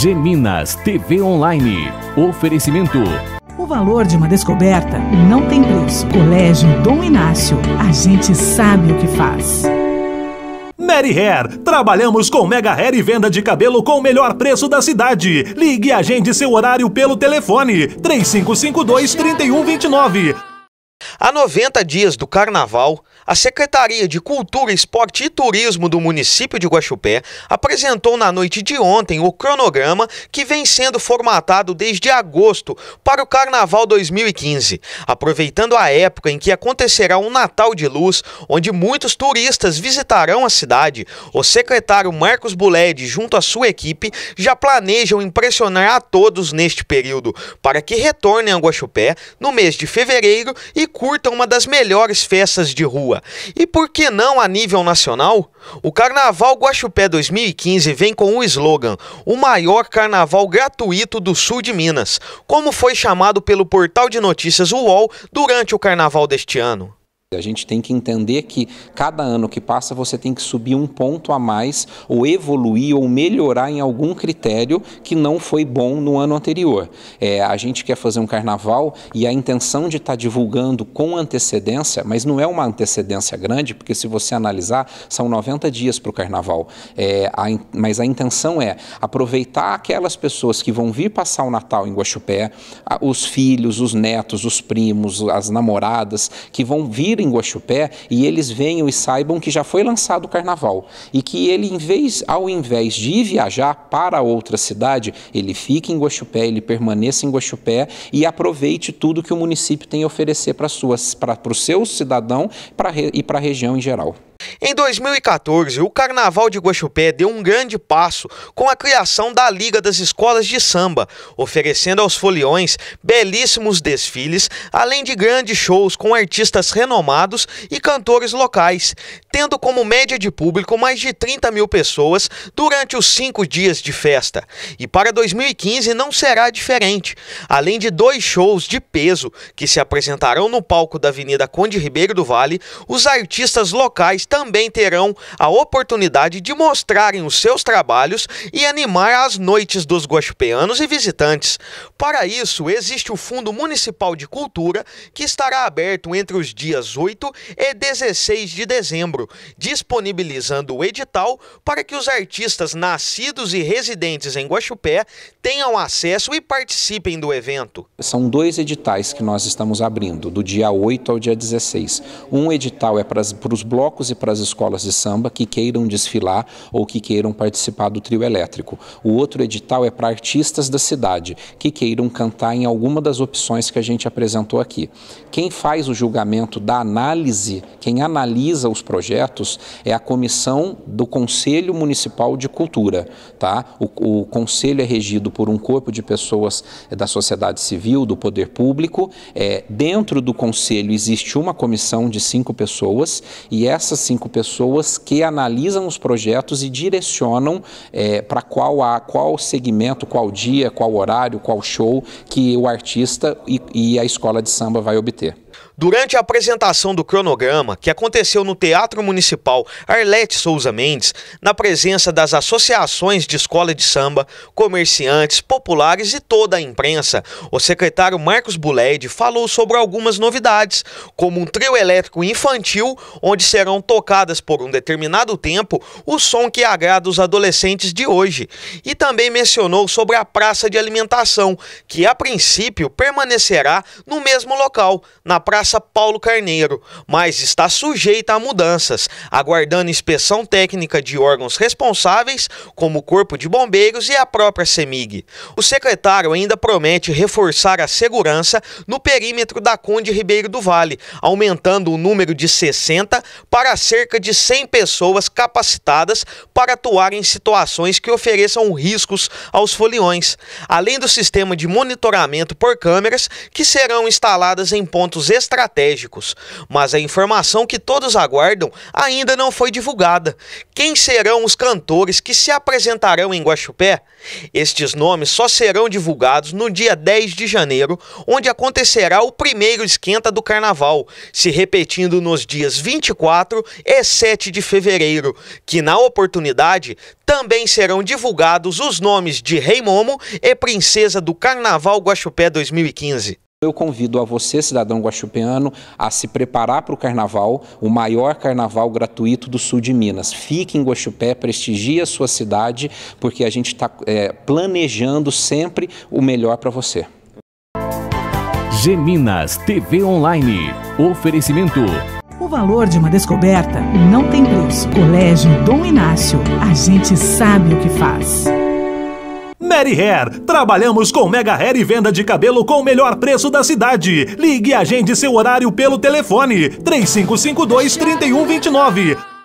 Geminas TV Online. Oferecimento. O valor de uma descoberta não tem preço. Colégio Dom Inácio. A gente sabe o que faz. Mary Hair. Trabalhamos com Mega Hair e venda de cabelo com o melhor preço da cidade. Ligue e agende seu horário pelo telefone 3552 3129. Há 90 dias do carnaval, a Secretaria de Cultura, Esporte e Turismo do município de Guaxupé apresentou na noite de ontem o cronograma que vem sendo formatado desde agosto para o Carnaval 2015, aproveitando a época em que acontecerá um Natal de Luz, onde muitos turistas visitarão a cidade. O secretário Marcos Buled, junto à sua equipe, já planejam impressionar a todos neste período, para que retornem a Guaxupé no mês de fevereiro e curtam uma das melhores festas de rua rua. E por que não a nível nacional? O Carnaval Guaxupé 2015 vem com o slogan O maior carnaval gratuito do sul de Minas, como foi chamado pelo portal de notícias UOL durante o carnaval deste ano. A gente tem que entender que cada ano que passa você tem que subir um ponto a mais, ou evoluir, ou melhorar em algum critério que não foi bom no ano anterior. É, a gente quer fazer um carnaval e a intenção de estar tá divulgando com antecedência, mas não é uma antecedência grande, porque se você analisar, são 90 dias para o carnaval. É, a, mas a intenção é aproveitar aquelas pessoas que vão vir passar o Natal em Guaxupé, os filhos, os netos, os primos, as namoradas, que vão vir em Guaxupé e eles venham e saibam que já foi lançado o carnaval e que ele, em vez, ao invés de ir viajar para outra cidade, ele fique em Guaxupé, ele permaneça em Guaxupé e aproveite tudo que o município tem a oferecer para, suas, para, para o seu cidadão para, e para a região em geral. Em 2014, o Carnaval de Guaxupé deu um grande passo com a criação da Liga das Escolas de Samba, oferecendo aos foliões belíssimos desfiles, além de grandes shows com artistas renomados e cantores locais, tendo como média de público mais de 30 mil pessoas durante os cinco dias de festa. E para 2015 não será diferente, além de dois shows de peso que se apresentarão no palco da Avenida Conde Ribeiro do Vale, os artistas locais também também terão a oportunidade de mostrarem os seus trabalhos e animar as noites dos guaxupeanos e visitantes. Para isso, existe o Fundo Municipal de Cultura, que estará aberto entre os dias 8 e 16 de dezembro, disponibilizando o edital para que os artistas nascidos e residentes em Guaxupé tenham acesso e participem do evento. São dois editais que nós estamos abrindo, do dia 8 ao dia 16. Um edital é para, os blocos e para as escolas de samba que queiram desfilar ou que queiram participar do trio elétrico. O outro edital é para artistas da cidade que queiram cantar em alguma das opções que a gente apresentou aqui. Quem faz o julgamento da análise, quem analisa os projetos é a comissão do Conselho Municipal de Cultura, tá? O, o conselho é regido por um corpo de pessoas é, da sociedade civil, do poder público. É, dentro do conselho existe uma comissão de cinco pessoas e essas cinco pessoas que analisam os projetos e direcionam é, para qual, a, qual segmento, qual dia, qual horário, qual show que o artista e, e a escola de samba vai obter. Durante a apresentação do cronograma, que aconteceu no Teatro Municipal Arlete Souza Mendes, na presença das associações de escola de samba, comerciantes, populares e toda a imprensa, o secretário Marcos Buled falou sobre algumas novidades, como um trio elétrico infantil, onde serão tocadas por um determinado tempo o som que agrada os adolescentes de hoje, e também mencionou sobre a praça de alimentação, que a princípio permanecerá no mesmo local, na Praça Paulo Carneiro, mas está sujeita a mudanças, aguardando inspeção técnica de órgãos responsáveis, como o Corpo de Bombeiros e a própria CEMIG. O secretário ainda promete reforçar a segurança no perímetro da Conde Ribeiro do Vale, aumentando o número de 60 para cerca de 100 pessoas capacitadas para atuar em situações que ofereçam riscos aos foliões, além do sistema de monitoramento por câmeras que serão instaladas em pontos estratégicos, mas a informação que todos aguardam ainda não foi divulgada. Quem serão os cantores que se apresentarão em Guaxupé? Estes nomes só serão divulgados no dia 10 de janeiro, onde acontecerá o primeiro esquenta do carnaval, se repetindo nos dias 24 e 7 de fevereiro, que na oportunidade também serão divulgados os nomes de Rei Momo e Princesa do Carnaval Guaxupé 2015. Eu convido a você, cidadão guaxupeano, a se preparar para o carnaval, o maior carnaval gratuito do sul de Minas. Fique em Guaxupé, prestigie a sua cidade, porque a gente está é, planejando sempre o melhor para você. Geminas TV Online. Oferecimento. O valor de uma descoberta não tem preço. Colégio Dom Inácio. A gente sabe o que faz. Mary Hair. Trabalhamos com mega hair e venda de cabelo com o melhor preço da cidade. Ligue e agende seu horário pelo telefone 3552 3129.